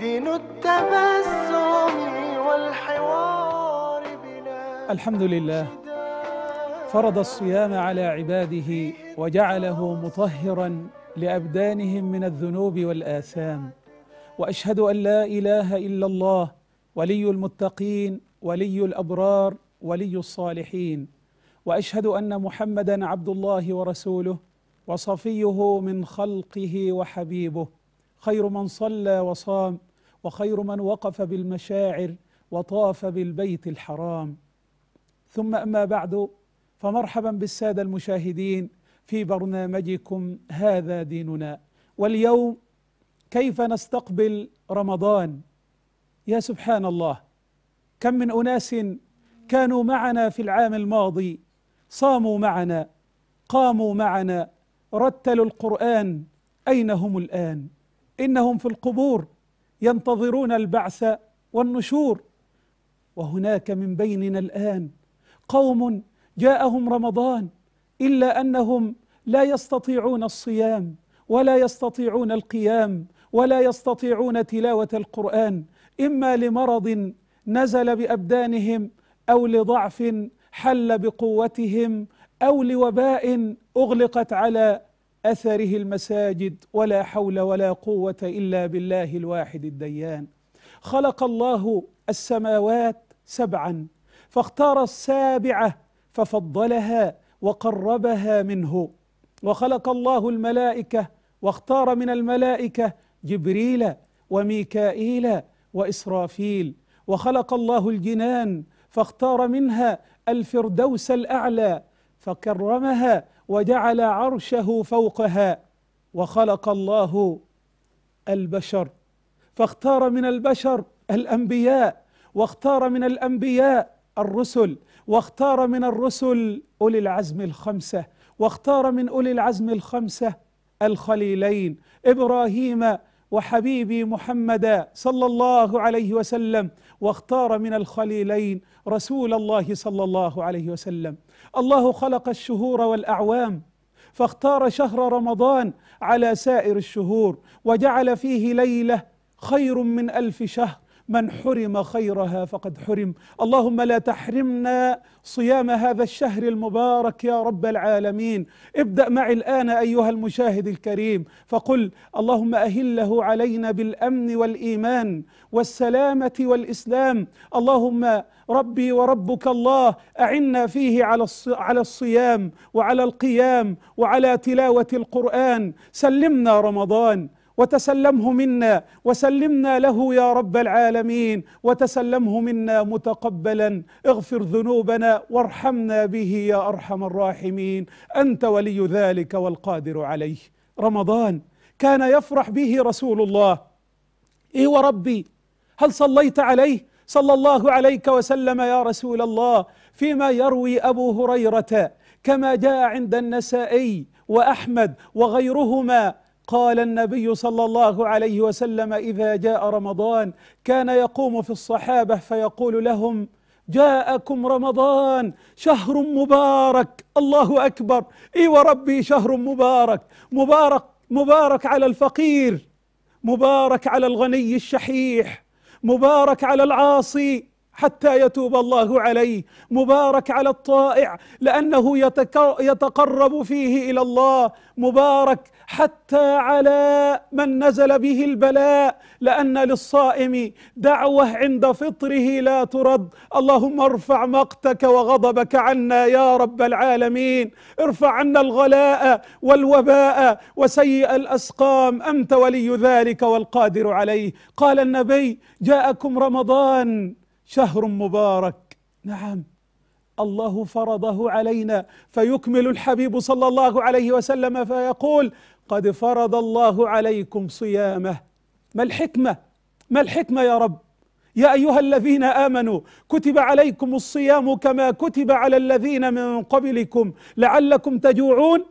دين التبسم والحوار بلا الحمد لله فرض الصيام على عباده وجعله مطهرا لابدانهم من الذنوب والاثام واشهد ان لا اله الا الله ولي المتقين ولي الابرار ولي الصالحين واشهد ان محمدا عبد الله ورسوله وصفيه من خلقه وحبيبه خير من صلى وصام وخير من وقف بالمشاعر وطاف بالبيت الحرام ثم اما بعد فمرحبا بالساده المشاهدين في برنامجكم هذا ديننا واليوم كيف نستقبل رمضان يا سبحان الله كم من اناس كانوا معنا في العام الماضي صاموا معنا قاموا معنا رتلوا القران اين هم الان انهم في القبور ينتظرون البعث والنشور وهناك من بيننا الآن قوم جاءهم رمضان إلا أنهم لا يستطيعون الصيام ولا يستطيعون القيام ولا يستطيعون تلاوة القرآن إما لمرض نزل بأبدانهم أو لضعف حل بقوتهم أو لوباء أغلقت على أثره المساجد ولا حول ولا قوة إلا بالله الواحد الديان خلق الله السماوات سبعا فاختار السابعة ففضلها وقربها منه وخلق الله الملائكة واختار من الملائكة جبريل وميكائيل وإسرافيل وخلق الله الجنان فاختار منها الفردوس الأعلى فكرمها وجعل عرشه فوقها وخلق الله البشر فاختار من البشر الانبياء واختار من الانبياء الرسل واختار من الرسل اولي العزم الخمسه واختار من اولي العزم الخمسه الخليلين ابراهيم وحبيبي محمدا صلى الله عليه وسلم واختار من الخليلين رسول الله صلى الله عليه وسلم الله خلق الشهور والاعوام فاختار شهر رمضان على سائر الشهور وجعل فيه ليله خير من الف شهر من حرم خيرها فقد حرم اللهم لا تحرمنا صيام هذا الشهر المبارك يا رب العالمين ابدأ معي الآن أيها المشاهد الكريم فقل اللهم أهله علينا بالأمن والإيمان والسلامة والإسلام اللهم ربي وربك الله أعنا فيه على على الصيام وعلى القيام وعلى تلاوة القرآن سلمنا رمضان وتسلمه منا وسلمنا له يا رب العالمين وتسلمه منا متقبلا اغفر ذنوبنا وارحمنا به يا أرحم الراحمين أنت ولي ذلك والقادر عليه رمضان كان يفرح به رسول الله اي وربي هل صليت عليه صلى الله عليك وسلم يا رسول الله فيما يروي أبو هريرة كما جاء عند النسائي وأحمد وغيرهما قال النبي صلى الله عليه وسلم إذا جاء رمضان كان يقوم في الصحابة فيقول لهم جاءكم رمضان شهر مبارك الله أكبر إي وربي شهر مبارك مبارك مبارك على الفقير مبارك على الغني الشحيح مبارك على العاصي حتى يتوب الله عليه مبارك على الطائع لأنه يتقرب فيه إلى الله مبارك حتى على من نزل به البلاء لأن للصائم دعوة عند فطره لا ترد اللهم ارفع مقتك وغضبك عنا يا رب العالمين ارفع عنا الغلاء والوباء وسيء الأسقام أنت ولي ذلك والقادر عليه قال النبي جاءكم رمضان شهر مبارك نعم الله فرضه علينا فيكمل الحبيب صلى الله عليه وسلم فيقول قد فرض الله عليكم صيامه ما الحكمه ما الحكمه يا رب يا ايها الذين امنوا كتب عليكم الصيام كما كتب على الذين من قبلكم لعلكم تجوعون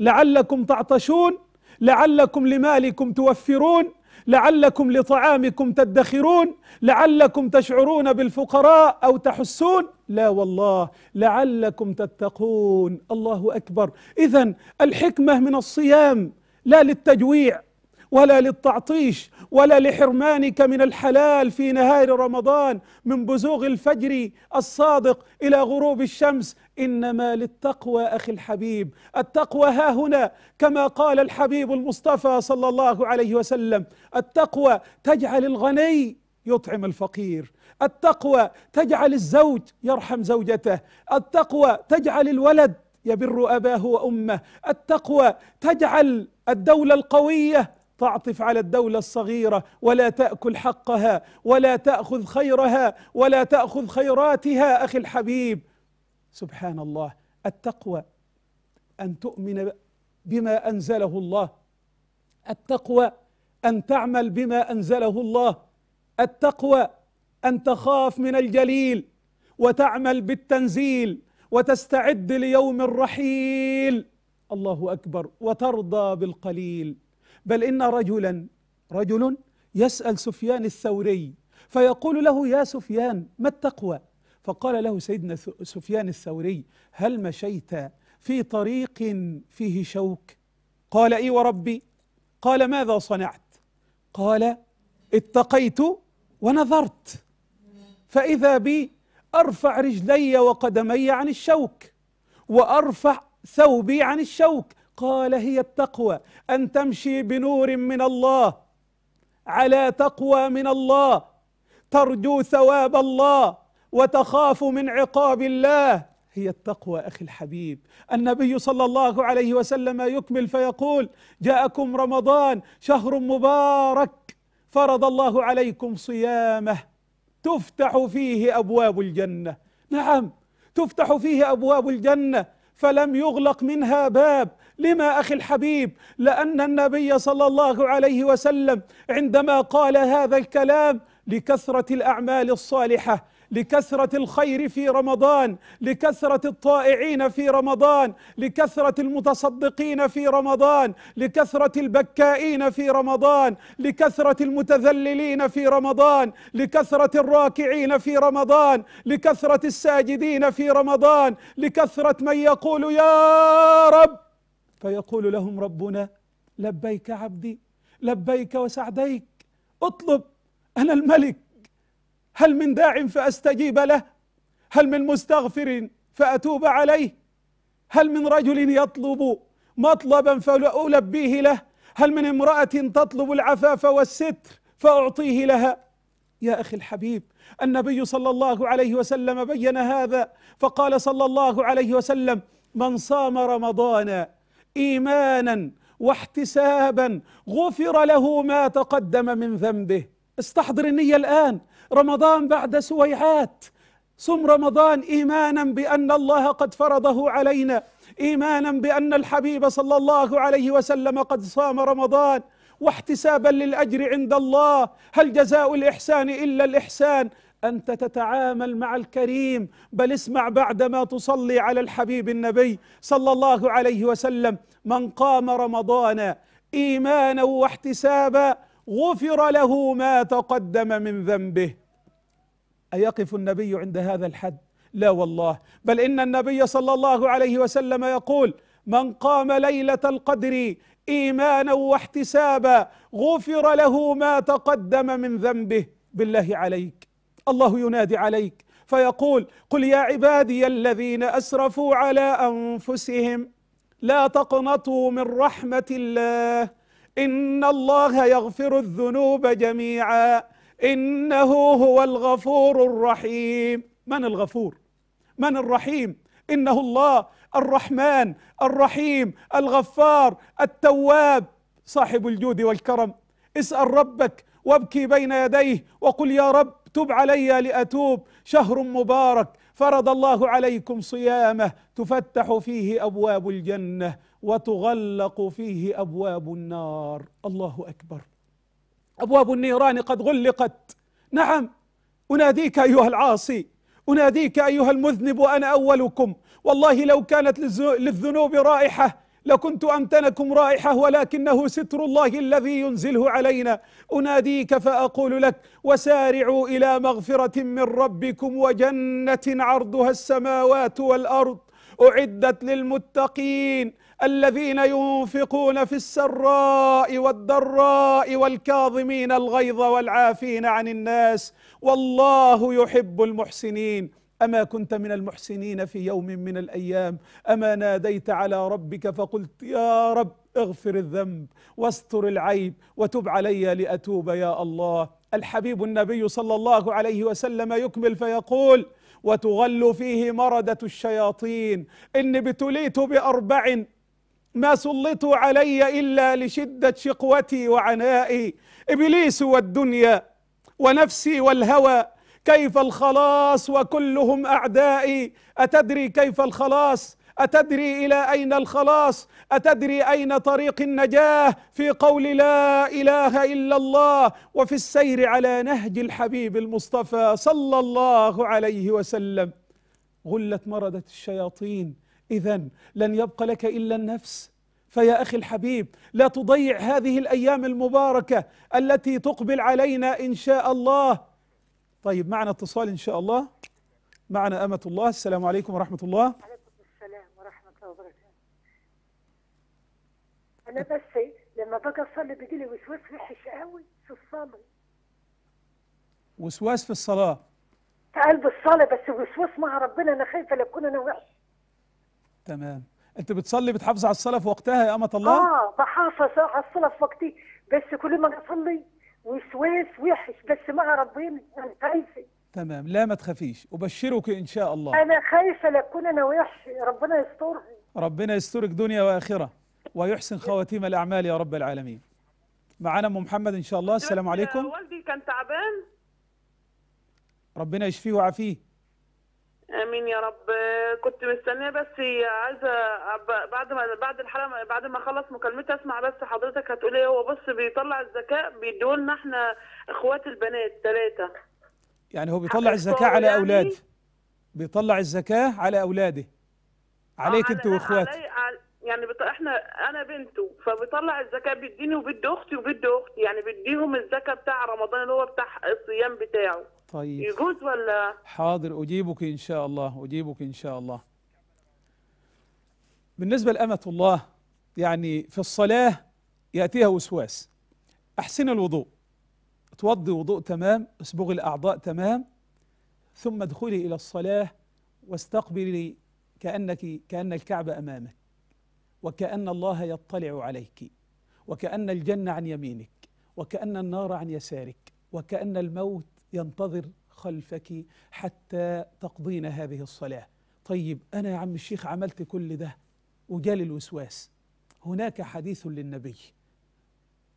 لعلكم تعطشون لعلكم لمالكم توفرون لعلكم لطعامكم تدخرون لعلكم تشعرون بالفقراء أو تحسون لا والله لعلكم تتقون الله أكبر إذا الحكمة من الصيام لا للتجويع ولا للتعطيش ولا لحرمانك من الحلال في نهار رمضان من بزوغ الفجر الصادق الى غروب الشمس انما للتقوى اخي الحبيب التقوى ها هنا كما قال الحبيب المصطفى صلى الله عليه وسلم التقوى تجعل الغني يطعم الفقير التقوى تجعل الزوج يرحم زوجته التقوى تجعل الولد يبر اباه وامه التقوى تجعل الدوله القويه تعطف على الدولة الصغيرة ولا تأكل حقها ولا تأخذ خيرها ولا تأخذ خيراتها أخي الحبيب سبحان الله التقوى أن تؤمن بما أنزله الله التقوى أن تعمل بما أنزله الله التقوى أن تخاف من الجليل وتعمل بالتنزيل وتستعد ليوم الرحيل الله أكبر وترضى بالقليل بل إن رجلا رجل يسأل سفيان الثوري فيقول له يا سفيان ما التقوى فقال له سيدنا سفيان الثوري هل مشيت في طريق فيه شوك قال اي وربي قال ماذا صنعت قال اتقيت ونظرت فاذا بي ارفع رجلي وقدمي عن الشوك وارفع ثوبي عن الشوك قال هي التقوى أن تمشي بنور من الله على تقوى من الله ترجو ثواب الله وتخاف من عقاب الله هي التقوى أخي الحبيب النبي صلى الله عليه وسلم يكمل فيقول جاءكم رمضان شهر مبارك فرض الله عليكم صيامه تفتح فيه أبواب الجنة نعم تفتح فيه أبواب الجنة فلم يغلق منها باب لما أخي الحبيب لأن النبي صلى الله عليه وسلم عندما قال هذا الكلام لكثرة الأعمال الصالحة لكثرة الخير في رمضان لكثرة الطائعين في رمضان لكثرة المتصدقين في رمضان لكثرة البكائين في رمضان لكثرة المتذللين في رمضان لكثرة الراكعين في رمضان لكثرة الساجدين في رمضان لكثرة من يقول يا رب فيقول لهم ربنا لبيك عبدي لبيك وسعديك اطلب أنا الملك هل من داع فاستجيب له هل من مستغفر فاتوب عليه هل من رجل يطلب مطلبا فالبيه له هل من امراه تطلب العفاف والستر فاعطيه لها يا اخي الحبيب النبي صلى الله عليه وسلم بين هذا فقال صلى الله عليه وسلم من صام رمضان ايمانا واحتسابا غفر له ما تقدم من ذنبه استحضر النية الآن رمضان بعد سويعات صم رمضان إيمانا بأن الله قد فرضه علينا إيمانا بأن الحبيب صلى الله عليه وسلم قد صام رمضان واحتسابا للأجر عند الله هل جزاء الإحسان إلا الإحسان أنت تتعامل مع الكريم بل اسمع بعدما تصلي على الحبيب النبي صلى الله عليه وسلم من قام رمضان إيمانا واحتسابا غفر له ما تقدم من ذنبه أيقف النبي عند هذا الحد لا والله بل إن النبي صلى الله عليه وسلم يقول من قام ليلة القدر إيمانا واحتسابا غفر له ما تقدم من ذنبه بالله عليك الله ينادي عليك فيقول قل يا عبادي الذين أسرفوا على أنفسهم لا تقنطوا من رحمة الله إن الله يغفر الذنوب جميعا إنه هو الغفور الرحيم من الغفور من الرحيم إنه الله الرحمن الرحيم الغفار التواب صاحب الجود والكرم اسأل ربك وابكي بين يديه وقل يا رب تب علي لأتوب شهر مبارك فرض الله عليكم صيامه تفتح فيه أبواب الجنة وتغلق فيه أبواب النار الله أكبر أبواب النيران قد غلقت نعم أناديك أيها العاصي أناديك أيها المذنب وأنا أولكم والله لو كانت للذنوب رائحة لكنت أمتنكم رائحة ولكنه ستر الله الذي ينزله علينا أناديك فأقول لك وسارعوا إلى مغفرة من ربكم وجنة عرضها السماوات والأرض أعدت للمتقين الذين ينفقون في السراء والضراء والكاظمين الغيظ والعافين عن الناس والله يحب المحسنين أما كنت من المحسنين في يوم من الأيام أما ناديت على ربك فقلت يا رب اغفر الذنب واستر العيب وتب علي لأتوب يا الله الحبيب النبي صلى الله عليه وسلم يكمل فيقول وتغل فيه مردة الشياطين إن ابتليت بأربع ما سلطوا علي إلا لشدة شقوتي وعنائي إبليس والدنيا ونفسي والهوى كيف الخلاص وكلهم أعدائي أتدري كيف الخلاص أتدري إلى أين الخلاص أتدري أين طريق النجاة في قول لا إله إلا الله وفي السير على نهج الحبيب المصطفى صلى الله عليه وسلم غلت مردة الشياطين إذا لن يبقى لك إلا النفس فيا أخي الحبيب لا تضيع هذه الأيام المباركة التي تقبل علينا إن شاء الله طيب معنا اتصال إن شاء الله معنا أمة الله السلام عليكم ورحمة الله السلام ورحمة الله وبركاته أنا بس لما باجي أصلي بيجي لي وسواس وحش قوي في الصلاة وسواس في الصلاة في قلب الصلاة بس وسواس مع ربنا أنا خايفة لو أكون أنا وحش تمام انت بتصلي بتحافظ على الصلاه في وقتها يا امه الله اه بحافظ على الصلاه في وقتي بس كل ما اصلي وسويس وحش بس مع ربنا انا خايفه تمام لا ما تخافيش ابشرك ان شاء الله انا خايفه لكون انا وحش ربنا يسترها ربنا يسترك دنيا واخره ويحسن خواتيم الاعمال يا رب العالمين معانا ام محمد ان شاء الله السلام عليكم والدي كان تعبان ربنا يشفيه ويعافيه امين يا رب كنت مستنيه بس عايزه بعد ما بعد الحلقه بعد ما اخلص مكالمتي اسمع بس حضرتك هتقول ايه هو بص بيطلع الذكاء بيدولنا احنا اخوات البنات ثلاثه يعني هو بيطلع الزكاه على يعني اولاد بيطلع الزكاه على اولاده عليك آه، انت واخواتك يعني بط... احنا انا بنته فبيطلع الزكاه بيديني وبيدي اختي وبيدي اختي يعني بيديهم الزكاه بتاع رمضان اللي هو بتاع الصيام بتاعه طيب يجوز ولا حاضر أجيبك إن شاء الله أجيبك إن شاء الله بالنسبة لأمة الله يعني في الصلاة يأتيها وسواس أحسن الوضوء توضي وضوء تمام اصبغي الأعضاء تمام ثم ادخلي إلى الصلاة واستقبلي كأنك كأن الكعبة أمامك وكأن الله يطلع عليك وكأن الجنة عن يمينك وكأن النار عن يسارك وكأن الموت ينتظر خلفك حتى تقضين هذه الصلاة طيب أنا يا عم الشيخ عملت كل ده وجالي الوسواس هناك حديث للنبي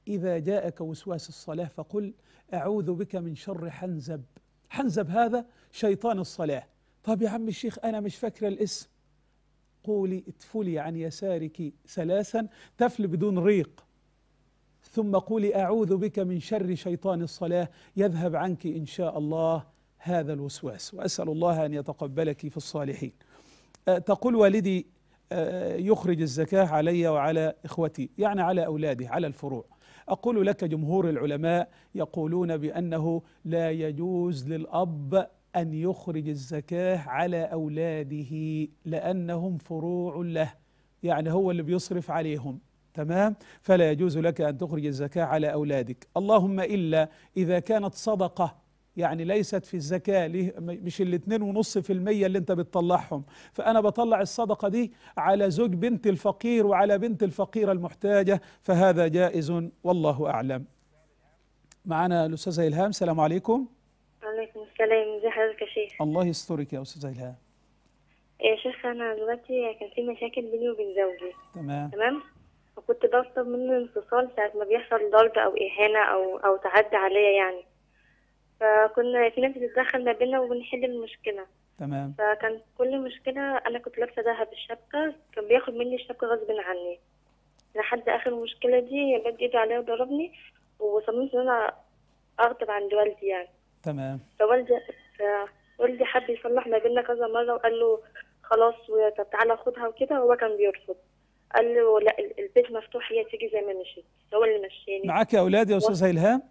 إذا جاءك وسواس الصلاة فقل أعوذ بك من شر حنزب حنزب هذا شيطان الصلاة طب يا عم الشيخ أنا مش فاكرة الاسم قولي اتفلي عن يسارك ثلاثا تفل بدون ريق ثم قولي أعوذ بك من شر شيطان الصلاة يذهب عنك إن شاء الله هذا الوسواس وأسأل الله أن يتقبلك في الصالحين أه، تقول والدي أه، يخرج الزكاة علي وعلى إخوتي يعني على أولادي على الفروع أقول لك جمهور العلماء يقولون بأنه لا يجوز للأب أن يخرج الزكاة على أولاده لأنهم فروع له يعني هو اللي بيصرف عليهم تمام فلا يجوز لك أن تخرج الزكاة على أولادك اللهم إلا إذا كانت صدقة يعني ليست في الزكاة مش الاثنين ونص في المية اللي انت بتطلعهم فأنا بطلع الصدقة دي على زوج بنت الفقير وعلى بنت الفقيرة المحتاجة فهذا جائز والله أعلم معنا الأستاذة إلهام السلام عليكم وعليكم السلام ازي حضرتك يا شيخ الله يسترك يا أستاذة إلهام إيه يا شيخ أنا دلوقتي كان في مشاكل بيني وبين زوجي تمام تمام فكنت بطلب منه انفصال ساعة ما بيحصل ضرب أو إهانة أو أو تعدي عليا يعني فكنا في ناس بتتدخل ما بينا وبنحل المشكلة تمام فكان كل مشكلة أنا كنت لابسة ذهب الشبكة كان بياخد مني الشبكة غصب عني لحد آخر المشكلة دي مد إيده عليا وضربني وصممت إن أنا أغضب عند والدي يعني تمام فوالدي والدي حب يصلح ما بينا كذا مرة وقال له خلاص طب تعالى خدها وكده وهو كان بيرفض قال له لا البيت مفتوح هي تيجي زي ما مشيت هو اللي مشاني معاك اولاد يا استاذه الهام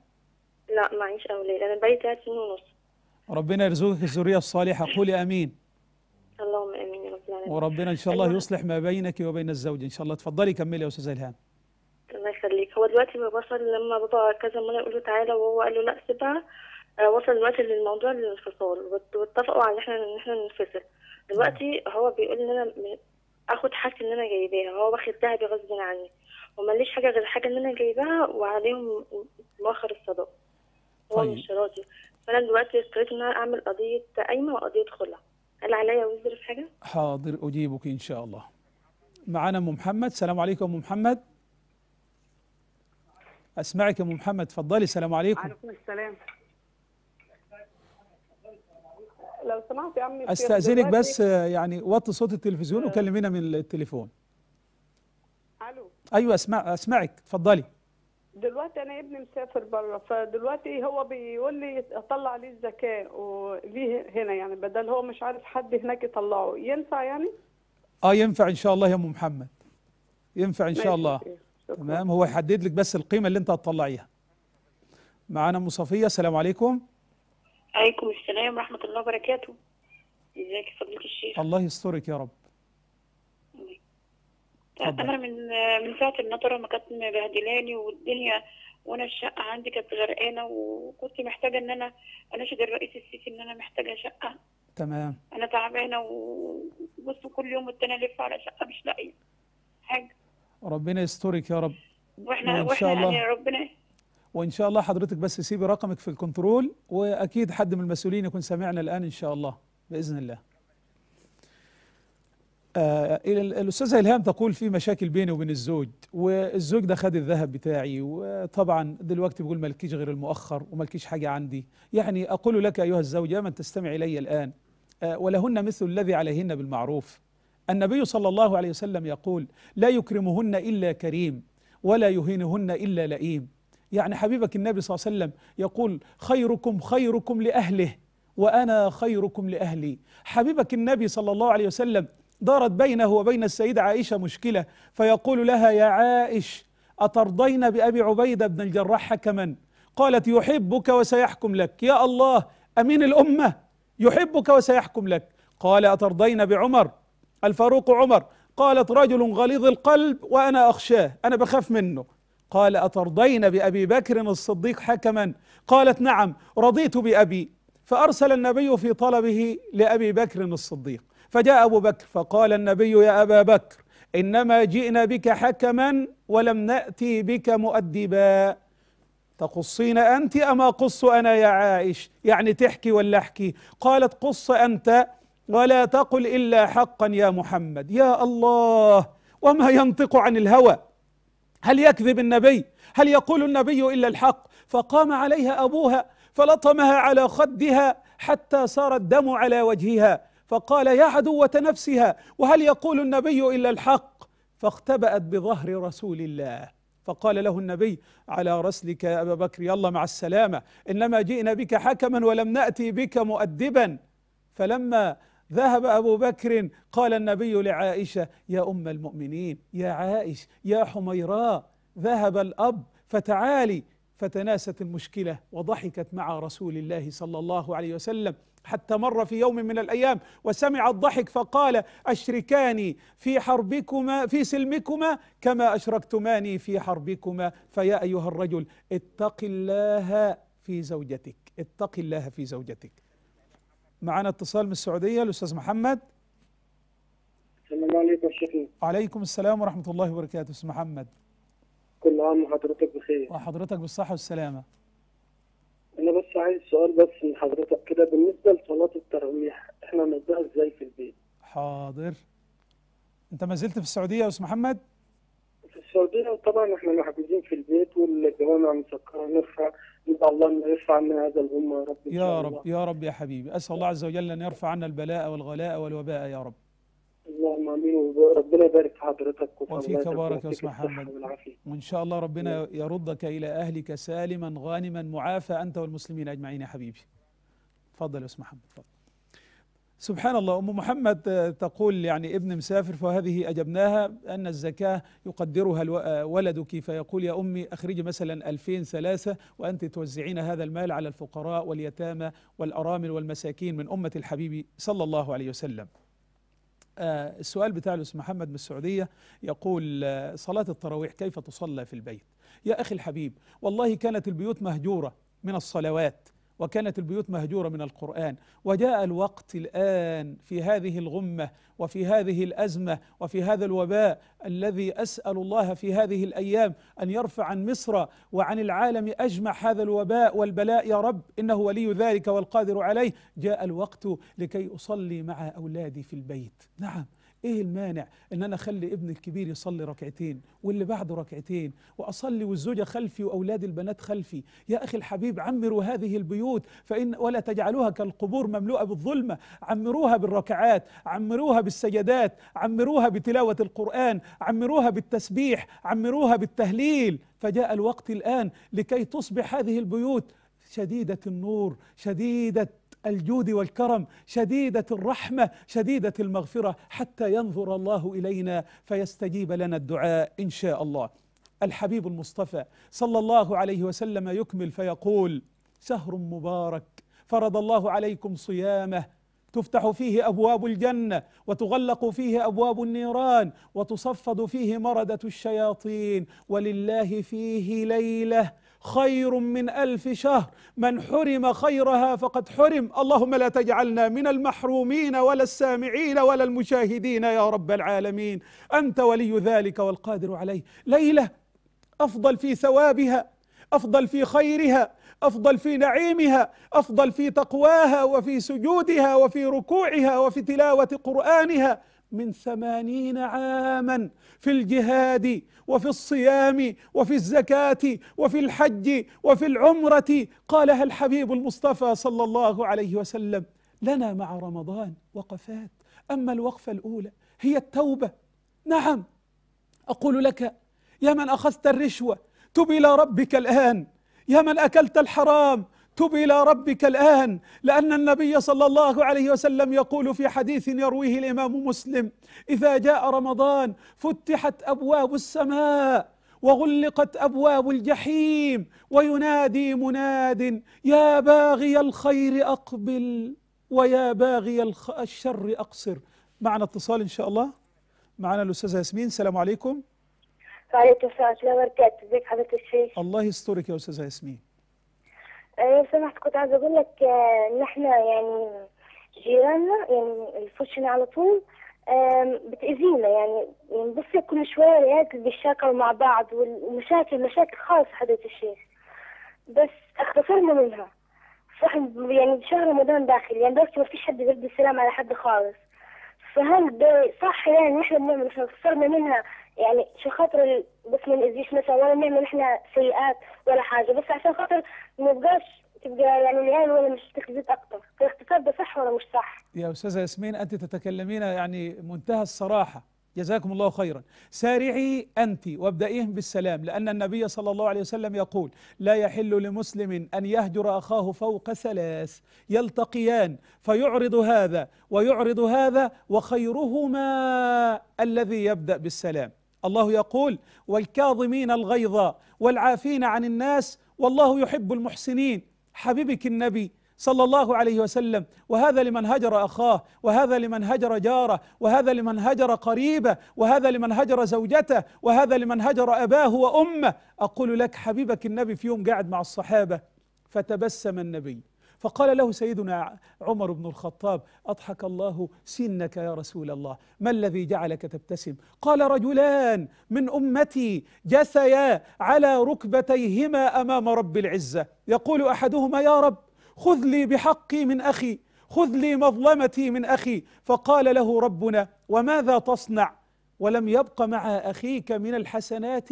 لا معيش اولاد انا بقالي ثلاث سنين ونص ربنا يرزقك الذريه الصالحه قولي امين اللهم امين يا رب العالمين وربنا ان شاء الله أيوة. يصلح ما بينك وبين الزوج ان شاء الله تفضلي كملي يا استاذه الهام الله يخليك هو دلوقتي وصل لما بابا كذا مره يقول له تعالى وهو قال له لا سيبها آه، وصل دلوقتي للموضوع للانفصال واتفقوا على ان احنا ان احنا ننفصل دلوقتي هو بيقول ان انا اخد حاجه ان انا جايباها هو واخد ذهبي غصب عني ومليش حاجه غير الحاجه ان انا جايباها وعليهم مؤخر الصداق هو طيب. مش راضي فانا دلوقتي اضطريت ان انا اعمل قضيه قايمه وقضيه خلع هل عليا وزر في حاجه؟ حاضر اجيبك ان شاء الله معانا ام محمد سلام عليكم ام محمد اسمعك يا ام محمد اتفضلي سلام عليكم وعليكم السلام لو سمحت يا عمي استاذنك بس يعني وطي صوت التلفزيون آه. وكلمينا من التليفون الو ايوه اسمع اسمعك اتفضلي دلوقتي انا ابني مسافر بره فدلوقتي هو بيقول لي اطلع لي الزكاه وليه هنا يعني بدل هو مش عارف حد هناك يطلعه ينفع يعني اه ينفع ان شاء الله يا ام محمد ينفع ان شاء الله تمام هو يحدد لك بس القيمه اللي انت هتطلعيها معانا ام صفيه السلام عليكم عليكم السلام ورحمة الله وبركاته ازيك يا فضيلة الشيخ الله يسترك يا رب طيب، انا من من ساعه النطره ما كانت مبهدلاني والدنيا وانا الشقه عندي كانت غرقانه وكنت محتاجه ان انا اناشد الرئيس السيسي ان انا محتاجه شقه تمام انا تعبانه وبص كل يوم والتاني الف على شقه مش لاقيه حاجه ربنا يسترك يا رب واحنا واحنا يعني ربنا وان شاء الله حضرتك بس سيبي رقمك في الكنترول واكيد حد من المسؤولين يكون سمعنا الان ان شاء الله باذن الله آه الاستاذه الهام تقول في مشاكل بيني وبين الزوج والزوج ده خد الذهب بتاعي وطبعا دلوقتي بيقول مالكيش غير المؤخر ومالكيش حاجه عندي يعني اقول لك ايها الزوج يا من تستمع الي الان آه ولهن مثل الذي عليهن بالمعروف النبي صلى الله عليه وسلم يقول لا يكرمهن الا كريم ولا يهينهن الا لئيم يعني حبيبك النبي صلى الله عليه وسلم يقول خيركم خيركم لأهله وأنا خيركم لأهلي حبيبك النبي صلى الله عليه وسلم دارت بينه وبين السيدة عائشة مشكلة فيقول لها يا عائش أترضين بأبي عبيدة بن الجراح حكما قالت يحبك وسيحكم لك يا الله أمين الأمة يحبك وسيحكم لك قال أترضين بعمر الفاروق عمر قالت رجل غليظ القلب وأنا أخشاه أنا بخاف منه قال أترضين بأبي بكر الصديق حكما قالت نعم رضيت بأبي فأرسل النبي في طلبه لأبي بكر الصديق فجاء أبو بكر فقال النبي يا أبا بكر إنما جئنا بك حكما ولم نأتي بك مؤدبا تقصين أنت أما قص أنا يا عائش يعني تحكي ولا أحكي قالت قص أنت ولا تقل إلا حقا يا محمد يا الله وما ينطق عن الهوى هل يكذب النبي هل يقول النبي إلا الحق فقام عليها أبوها فلطمها على خدها حتى صار الدم على وجهها فقال يا عدوة نفسها وهل يقول النبي إلا الحق فاختبأت بظهر رسول الله فقال له النبي على رسلك يا أبا بكر يلا مع السلامة إنما جئنا بك حكما ولم نأتي بك مؤدبا فلما ذهب أبو بكر قال النبي لعائشة يا أم المؤمنين يا عائش يا حميراء ذهب الأب فتعالي فتناست المشكلة وضحكت مع رسول الله صلى الله عليه وسلم حتى مر في يوم من الأيام وسمع الضحك فقال أشركاني في حربكما في سلمكما كما أشركتماني في حربكما فيا أيها الرجل اتق الله في زوجتك اتق الله في زوجتك معنا اتصال من السعودية الأستاذ محمد السلام عليكم شيخنا وعليكم السلام ورحمة الله وبركاته أستاذ محمد كل عام وحضرتك بخير وحضرتك بالصحة والسلامة أنا بس عايز سؤال بس من حضرتك كده بالنسبة لصلاة التراويح إحنا نقضيها إزاي في البيت؟ حاضر أنت ما زلت في السعودية يا أستاذ محمد؟ في السعودية طبعا إحنا محجوزين في البيت والجوامع مسكرة نرفع نسال الله ان يرفع عنا هذا الهم يا رب يا رب يا رب يا حبيبي اسال الله عز وجل ان يرفع عنا البلاء والغلاء والوباء يا رب اللهم امين وربنا يبارك في حضرتك وفيك بارك يا استاذ محمد وان شاء الله ربنا يردك الى اهلك سالما غانما معافى انت والمسلمين اجمعين يا حبيبي تفضل يا استاذ محمد تفضل سبحان الله أم محمد آه، تقول يعني ابن مسافر فهذه أجبناها أن الزكاة يقدرها آه، ولدك فيقول يا أمي أخرجي مثلا ألفين ثلاثة وأنت توزعين هذا المال على الفقراء واليتامى والأرامل والمساكين من أمة الحبيب صلى الله عليه وسلم آه، السؤال بتاع الأستاذ محمد من السعودية يقول صلاة التراويح كيف تصلى في البيت يا أخي الحبيب والله كانت البيوت مهجورة من الصلوات وكانت البيوت مهجورة من القرآن وجاء الوقت الآن في هذه الغمة وفي هذه الأزمة وفي هذا الوباء الذي أسأل الله في هذه الأيام أن يرفع عن مصر وعن العالم أجمع هذا الوباء والبلاء يا رب إنه ولي ذلك والقادر عليه جاء الوقت لكي أصلي مع أولادي في البيت نعم ايه المانع ان انا اخلي ابني الكبير يصلي ركعتين واللي بعده ركعتين واصلي والزوجه خلفي واولاد البنات خلفي يا اخي الحبيب عمروا هذه البيوت فان ولا تجعلوها كالقبور مملوءه بالظلمه عمروها بالركعات عمروها بالسجدات عمروها بتلاوه القران عمروها بالتسبيح عمروها بالتهليل فجاء الوقت الان لكي تصبح هذه البيوت شديده النور شديده الجود والكرم شديدة الرحمة شديدة المغفرة حتى ينظر الله إلينا فيستجيب لنا الدعاء إن شاء الله الحبيب المصطفى صلى الله عليه وسلم يكمل فيقول شهر مبارك فرض الله عليكم صيامه تفتح فيه ابواب الجنه وتغلق فيه ابواب النيران وتصفد فيه مرده الشياطين ولله فيه ليله خير من ألف شهر من حرم خيرها فقد حرم اللهم لا تجعلنا من المحرومين ولا السامعين ولا المشاهدين يا رب العالمين أنت ولي ذلك والقادر عليه ليلة أفضل في ثوابها أفضل في خيرها افضل في نعيمها افضل في تقواها وفي سجودها وفي ركوعها وفي تلاوه قرانها من ثمانين عاما في الجهاد وفي الصيام وفي الزكاة وفي الحج وفي العمرة قالها الحبيب المصطفى صلى الله عليه وسلم لنا مع رمضان وقفات أما الوقفة الأولى هي التوبة نعم أقول لك يا من أخذت الرشوة تب إلى ربك الآن يا من أكلت الحرام تب إلى ربك الآن لأن النبي صلى الله عليه وسلم يقول في حديث يرويه الإمام مسلم إذا جاء رمضان فتحت أبواب السماء وغلقت أبواب الجحيم وينادي مناد يا باغي الخير أقبل ويا باغي الشر أقصر معنا اتصال إن شاء الله معنا الأستاذة ياسمين السلام عليكم وعليكم السلام ورحمة الله وبركاته ازيك حضرتك الشيخ الله يسترك يا أستاذة ياسمين لو آه، سمحت كنت عايزة أقول لك آه، إن إحنا يعني جيراننا يعني الفرشنا على طول آه، بتأذينا يعني بصي كل شوية العيال بيتشاكلوا مع بعض والمشاكل مشاكل خالص حدث الشيخ بس اختصرنا منها فاحنا يعني شهر رمضان داخل يعني دلوقتي ما فيش حد بيرد السلام على حد خالص فهل صح يعني احنا بنعمل احنا خسرنا منها يعني عشان خاطر بس ما نأذيش مثلا ولا نعمل احنا سيئات ولا حاجة بس عشان خاطر مبقاش تبقى يعني العين ولا مش تخزيت اكتر الاقتصاد ده صح ولا مش صح يا استاذه ياسمين انت تتكلمين يعني منتهى الصراحه جزاكم الله خيرا سارعي أنت وابدئيهم بالسلام لأن النبي صلى الله عليه وسلم يقول لا يحل لمسلم أن يهجر أخاه فوق ثلاث يلتقيان فيعرض هذا ويعرض هذا وخيرهما الذي يبدأ بالسلام الله يقول والكاظمين الغيظ والعافين عن الناس والله يحب المحسنين حبيبك النبي صلى الله عليه وسلم وهذا لمن هجر أخاه وهذا لمن هجر جاره وهذا لمن هجر قريبه وهذا لمن هجر زوجته وهذا لمن هجر أباه وأمه أقول لك حبيبك النبي في يوم قاعد مع الصحابة فتبسم النبي فقال له سيدنا عمر بن الخطاب أضحك الله سنك يا رسول الله ما الذي جعلك تبتسم قال رجلان من أمتي جثيا على ركبتيهما أمام رب العزة يقول أحدهما يا رب خذ لي بحقي من أخي خذ لي مظلمتي من أخي فقال له ربنا وماذا تصنع ولم يبق مع أخيك من الحسنات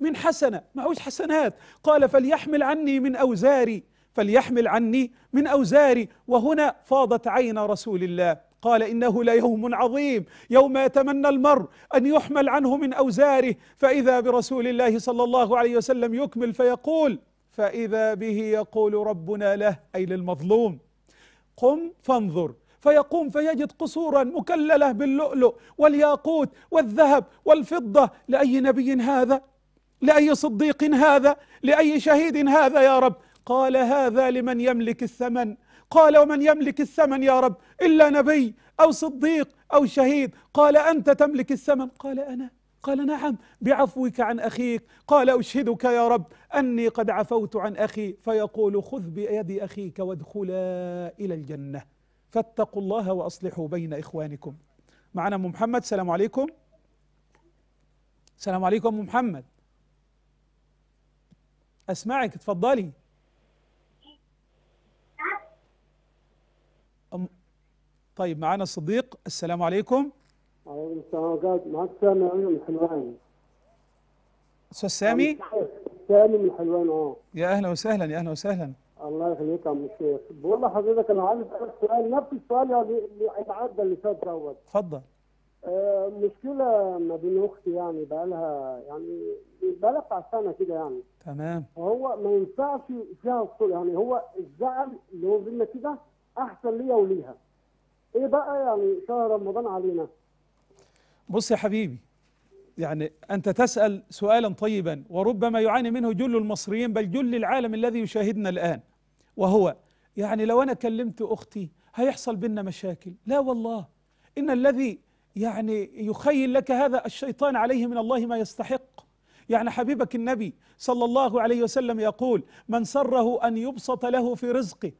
من حسنة معوش حسنات قال فليحمل عني من أوزاري فليحمل عني من أوزاري وهنا فاضت عين رسول الله قال إنه ليوم عظيم يوم يتمنى المرء أن يحمل عنه من أوزاره فإذا برسول الله صلى الله عليه وسلم يكمل فيقول فإذا به يقول ربنا له أي للمظلوم قم فانظر فيقوم فيجد قصورا مكللة باللؤلؤ والياقوت والذهب والفضة لأي نبي هذا لأي صديق هذا لأي شهيد هذا يا رب قال هذا لمن يملك الثمن قال ومن يملك الثمن يا رب إلا نبي أو صديق أو شهيد قال أنت تملك الثمن قال أنا قال نعم بعفوك عن أخيك قال أشهدك يا رب أني قد عفوت عن أخي فيقول خذ بيد أخيك وادخلا إلى الجنة فاتقوا الله وأصلحوا بين إخوانكم معنا أم محمد السلام عليكم السلام عليكم أم محمد أسمعك تفضلي أم طيب معانا الصديق السلام عليكم وعليكم السلام ورحمة معك سامي من حلوان أستاذ سامي سامي من حلوان أه يا أهلا وسهلا يا أهلا وسهلا الله يخليك يا عم الشيخ بقول لحضرتك أنا عايز أسألك سؤال نفس السؤال اللي عدى اللي فات دوت اتفضل آه مشكلة ما بين أختي يعني بقى لها يعني بقى لها بتاع سنة كده يعني تمام وهو ما ينفعش فيها الصلح يعني هو الزعل اللي هو بينا كده احسن ليا وليها ايه بقى يعني شهر رمضان علينا بص يا حبيبي يعني أنت تسأل سؤالا طيبا وربما يعاني منه جل المصريين بل جل العالم الذي يشاهدنا الآن وهو يعني لو أنا كلمت أختي هيحصل بينا مشاكل لا والله إن الذي يعني يخيل لك هذا الشيطان عليه من الله ما يستحق يعني حبيبك النبي صلى الله عليه وسلم يقول من سره أن يبسط له في رزقه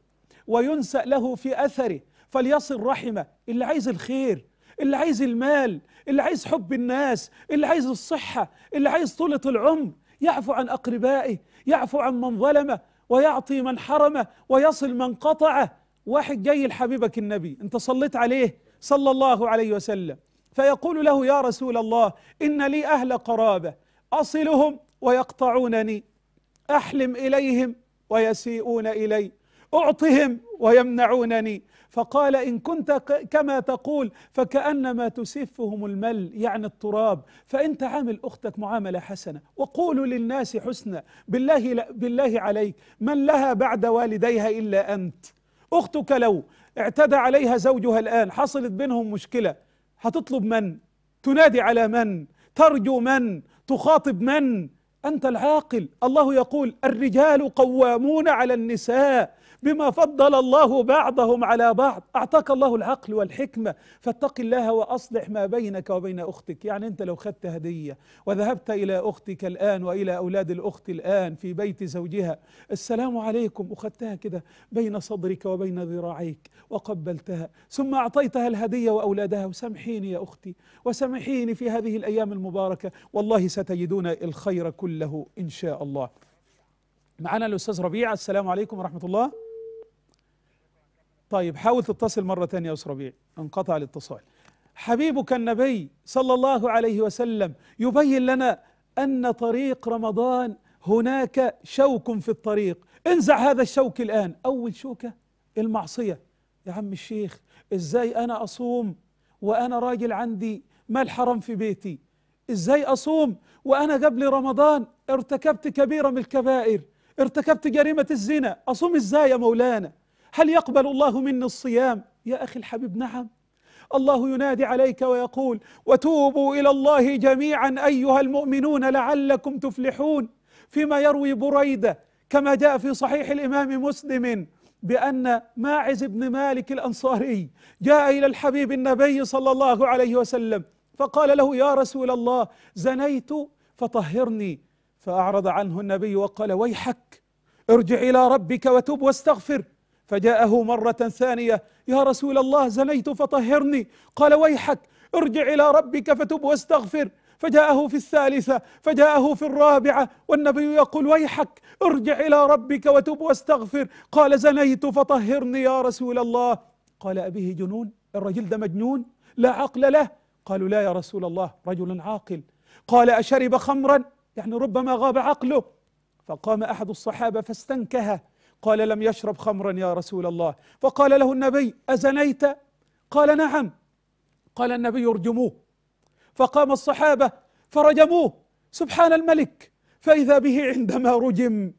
وينسأ له في أثره فليصل رحمه اللي عايز الخير اللي عايز المال اللي عايز حب الناس اللي عايز الصحة اللي عايز طولة العمر يعفو عن أقربائه يعفو عن من ظلمه ويعطي من حرمه ويصل من قطعه واحد جاي لحبيبك النبي انت صليت عليه صلى الله عليه وسلم فيقول له يا رسول الله إن لي أهل قرابة أصلهم ويقطعونني أحلم إليهم ويسيئون إلي أعطهم ويمنعونني فقال إن كنت كما تقول فكأنما تسفهم المل يعني التراب فأنت عامل أختك معاملة حسنة وقولوا للناس حسنة بالله, بالله عليك من لها بعد والديها إلا أنت أختك لو اعتدى عليها زوجها الآن حصلت بينهم مشكلة هتطلب من تنادي على من ترجو من تخاطب من أنت العاقل الله يقول الرجال قوامون على النساء بما فضل الله بعضهم على بعض أعطاك الله العقل والحكمة فاتق الله وأصلح ما بينك وبين أختك يعني أنت لو خدت هدية وذهبت إلى أختك الآن وإلى أولاد الأخت الآن في بيت زوجها السلام عليكم أخذتها كده بين صدرك وبين ذراعيك وقبلتها ثم أعطيتها الهدية وأولادها وسامحيني يا أختي وسامحيني في هذه الأيام المباركة والله ستجدون الخير كله كله إن شاء الله معنا الأستاذ ربيع السلام عليكم ورحمة الله طيب حاول تتصل مرة ثانية يا أستاذ ربيع انقطع الاتصال حبيبك النبي صلى الله عليه وسلم يبين لنا أن طريق رمضان هناك شوك في الطريق انزع هذا الشوك الآن أول شوكة المعصية يا عم الشيخ ازاي أنا أصوم وأنا راجل عندي مال حرام في بيتي ازاي اصوم وانا قبل رمضان ارتكبت كبيرة من الكبائر ارتكبت جريمة الزنا اصوم ازاي يا مولانا هل يقبل الله مني الصيام يا اخي الحبيب نعم الله ينادي عليك ويقول وتوبوا الى الله جميعا ايها المؤمنون لعلكم تفلحون فيما يروي بريده كما جاء في صحيح الامام مسلم بأن ماعز بن مالك الأنصاري جاء إلى الحبيب النبي صلى الله عليه وسلم فقال له يا رسول الله زنيت فطهرني فأعرض عنه النبي وقال ويحك ارجع إلى ربك وتب واستغفر فجاءه مرة ثانية يا رسول الله زنيت فطهرني قال ويحك ارجع إلى ربك فتب واستغفر فجاءه في الثالثة فجاءه في الرابعة والنبي يقول ويحك ارجع إلى ربك وتب واستغفر قال زنيت فطهرني يا رسول الله قال أبيه جنون الرجل ده مجنون لا عقل له قالوا لا يا رسول الله رجل عاقل قال أشرب خمرا يعني ربما غاب عقله فقام أحد الصحابة فاستنكه قال لم يشرب خمرا يا رسول الله فقال له النبي أزنيت قال نعم قال النبي ارجموه فقام الصحابة فرجموه سبحان الملك فإذا به عندما رجم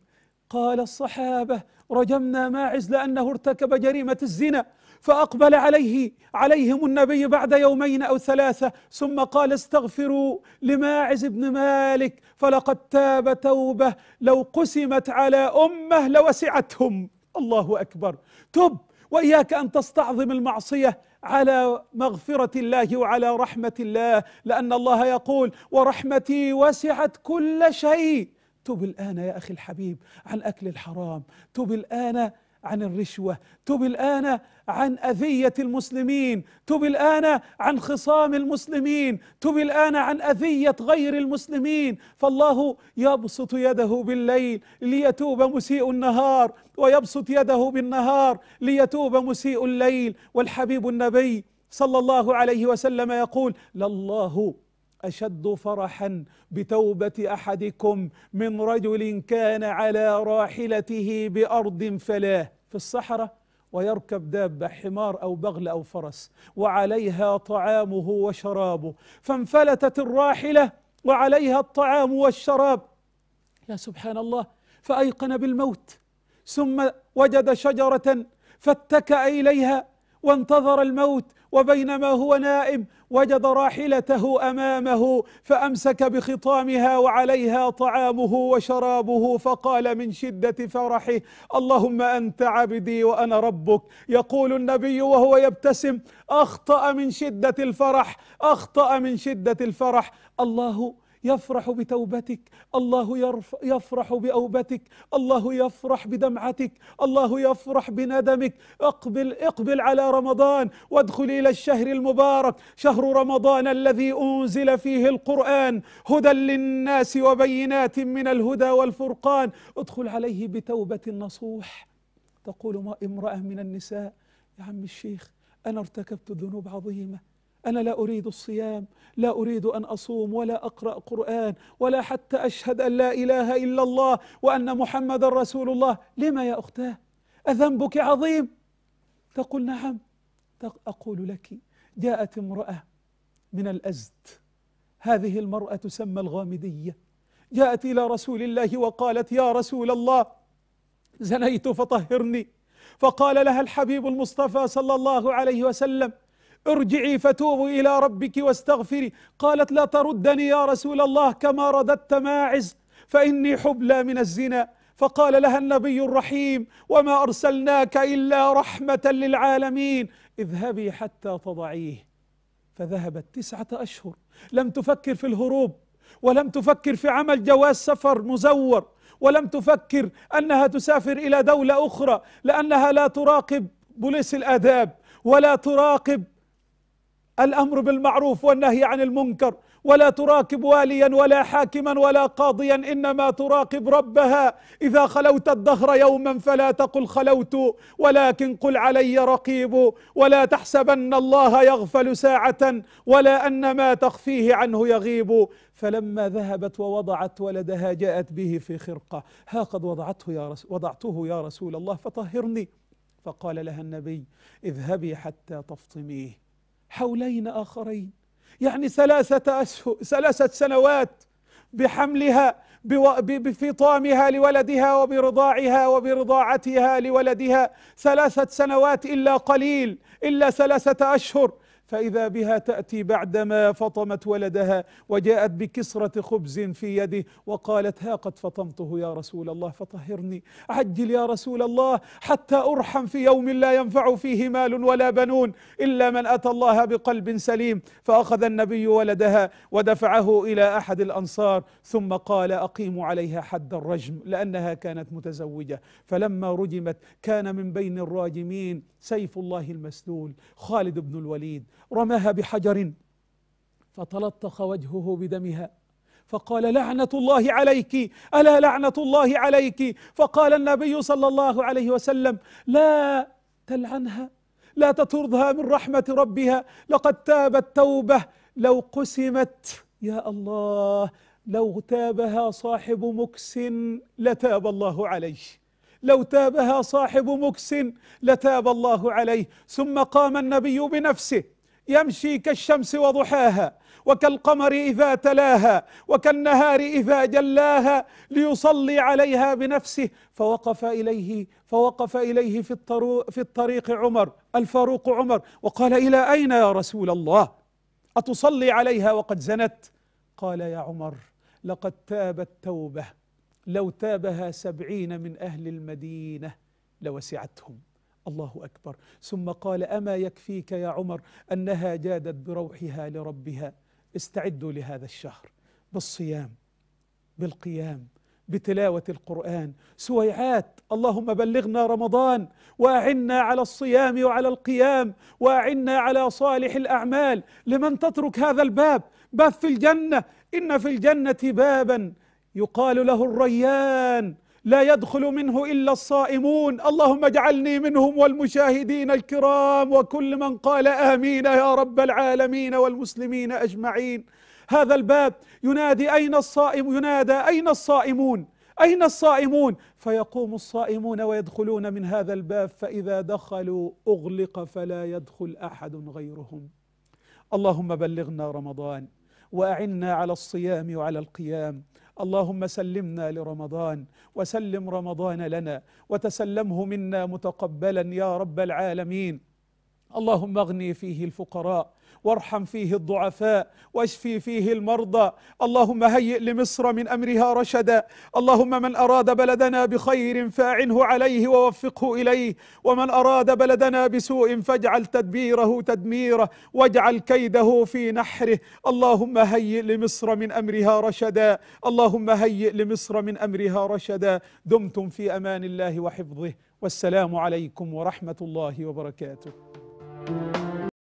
قال الصحابة رجمنا ماعز لأنه ارتكب جريمة الزنا فأقبل عليه عليهم النبي بعد يومين أو ثلاثة ثم قال استغفروا لماعز بن مالك فلقد تاب توبة لو قسمت على أمه لوسعتهم الله أكبر تب وإياك أن تستعظم المعصية على مغفرة الله وعلى رحمة الله لأن الله يقول ورحمتي وسعت كل شيء تب الآن يا أخي الحبيب عن أكل الحرام تب الآن عن الرشوة تب الآن عن أذية المسلمين تب الآن عن خصام المسلمين تب الآن عن أذية غير المسلمين فالله يبسط يده بالليل ليتوب مسيء النهار ويبسط يده بالنهار ليتوب مسيء الليل والحبيب النبي صلى الله عليه وسلم يقول لله أشد فرحا بتوبة أحدكم من رجل كان على راحلته بأرض فلاه في الصحراء ويركب دابة حمار أو بغل أو فرس وعليها طعامه وشرابه فانفلتت الراحلة وعليها الطعام والشراب يا سبحان الله فأيقن بالموت ثم وجد شجرة فاتكأ إليها وانتظر الموت وبينما هو نائم وجد راحلته امامه فامسك بخطامها وعليها طعامه وشرابه فقال من شده فرحه اللهم انت عبدي وانا ربك يقول النبي وهو يبتسم اخطا من شده الفرح اخطا من شده الفرح الله يفرح بتوبتك الله يفرح بأوبتك الله يفرح بدمعتك الله يفرح بندمك اقبل اقبل على رمضان وادخل إلى الشهر المبارك شهر رمضان الذي أنزل فيه القرآن هدى للناس وبينات من الهدى والفرقان ادخل عليه بتوبة نصوح تقول امرأة من النساء يا عم الشيخ أنا ارتكبت ذنوب عظيمة أنا لا أريد الصيام لا أريد أن أصوم ولا أقرأ قرآن ولا حتى أشهد أن لا إله إلا الله وأن محمد رسول الله لما يا أختاه أذنبك عظيم تقول نعم أقول لك جاءت امرأة من الأزد هذه المرأة تسمى الغامدية جاءت إلى رسول الله وقالت يا رسول الله زنيت فطهرني فقال لها الحبيب المصطفى صلى الله عليه وسلم ارجعي فتوبي إلى ربك واستغفري قالت لا تردني يا رسول الله كما رددت ماعز فإني حبلى من الزنا فقال لها النبي الرحيم وما أرسلناك إلا رحمة للعالمين اذهبي حتى تضعيه فذهبت تسعة أشهر لم تفكر في الهروب ولم تفكر في عمل جواز سفر مزور ولم تفكر أنها تسافر إلى دولة أخرى لأنها لا تراقب بوليس الآداب ولا تراقب الأمر بالمعروف والنهي عن المنكر ولا تراقب واليا ولا حاكما ولا قاضيا إنما تراقب ربها إذا خلوت الدهر يوما فلا تقل خلوت ولكن قل علي رقيب ولا تحسبن الله يغفل ساعة ولا أن ما تخفيه عنه يغيب فلما ذهبت ووضعت ولدها جاءت به في خرقة ها قد وضعته يا, رس وضعته يا رسول الله فطهرني فقال لها النبي اذهبي حتى تفطميه حولين آخرين يعني ثلاثة أشهر ثلاثة سنوات بحملها بفطامها لولدها وبرضاعها وبرضاعتها لولدها ثلاثة سنوات إلا قليل إلا ثلاثة أشهر فإذا بها تأتي بعدما فطمت ولدها وجاءت بكسرة خبز في يده وقالت ها قد فطمته يا رسول الله فطهرني عجل يا رسول الله حتى أرحم في يوم لا ينفع فيه مال ولا بنون إلا من أتى الله بقلب سليم فأخذ النبي ولدها ودفعه إلى أحد الأنصار ثم قال أقيموا عليها حد الرجم لأنها كانت متزوجة فلما رجمت كان من بين الراجمين سيف الله المسلول خالد بن الوليد رماها بحجر فتلطخ وجهه بدمها فقال لعنة الله عليك ألا لعنة الله عليك فقال النبي صلى الله عليه وسلم لا تلعنها لا تطردها من رحمة ربها لقد تابت توبة لو قسمت يا الله لو تابها صاحب مكس لتاب الله عليه لو تابها صاحب مكس لتاب الله عليه ثم قام النبي بنفسه يمشي كالشمس وضحاها وكالقمر إذا تلاها وكالنهار إذا جلاها ليصلي عليها بنفسه فوقف إليه فوقف إليه في, في الطريق عمر الفاروق عمر وقال إلى أين يا رسول الله أتصلي عليها وقد زنت قال يا عمر لقد تابت توبة لو تابها سبعين من أهل المدينة لوسعتهم الله أكبر ثم قال أما يكفيك يا عمر أنها جادت بروحها لربها استعدوا لهذا الشهر بالصيام بالقيام بتلاوة القرآن سويعات اللهم بلغنا رمضان وأعنا على الصيام وعلى القيام وأعنا على صالح الأعمال لمن تترك هذا الباب باب في الجنة إن في الجنة بابا يقال له الريان لا يدخل منه الا الصائمون اللهم اجعلني منهم والمشاهدين الكرام وكل من قال امين يا رب العالمين والمسلمين اجمعين هذا الباب ينادي اين الصائم ينادى اين الصائمون أين الصائمون؟ فيقوم الصائمون ويدخلون من هذا الباب فإذا دخلوا أغلق فلا يدخل أحد غيرهم. اللهم بلغنا رمضان وأعنا على الصيام وعلى القيام اللهم سلمنا لرمضان وسلم رمضان لنا وتسلمه منا متقبلا يا رب العالمين اللهم اغني فيه الفقراء وارحم فيه الضعفاء واشفي فيه المرضى اللهم هيئ لمصر من أمرها رشدا اللهم من أراد بلدنا بخير فاعنه عليه ووفقه إليه ومن أراد بلدنا بسوء فاجعل تدبيره تدميره واجعل كيده في نحره اللهم هيئ لمصر من أمرها رشدا اللهم هيئ لمصر من أمرها رشدا دمتم في أمان الله وحفظه والسلام عليكم ورحمة الله وبركاته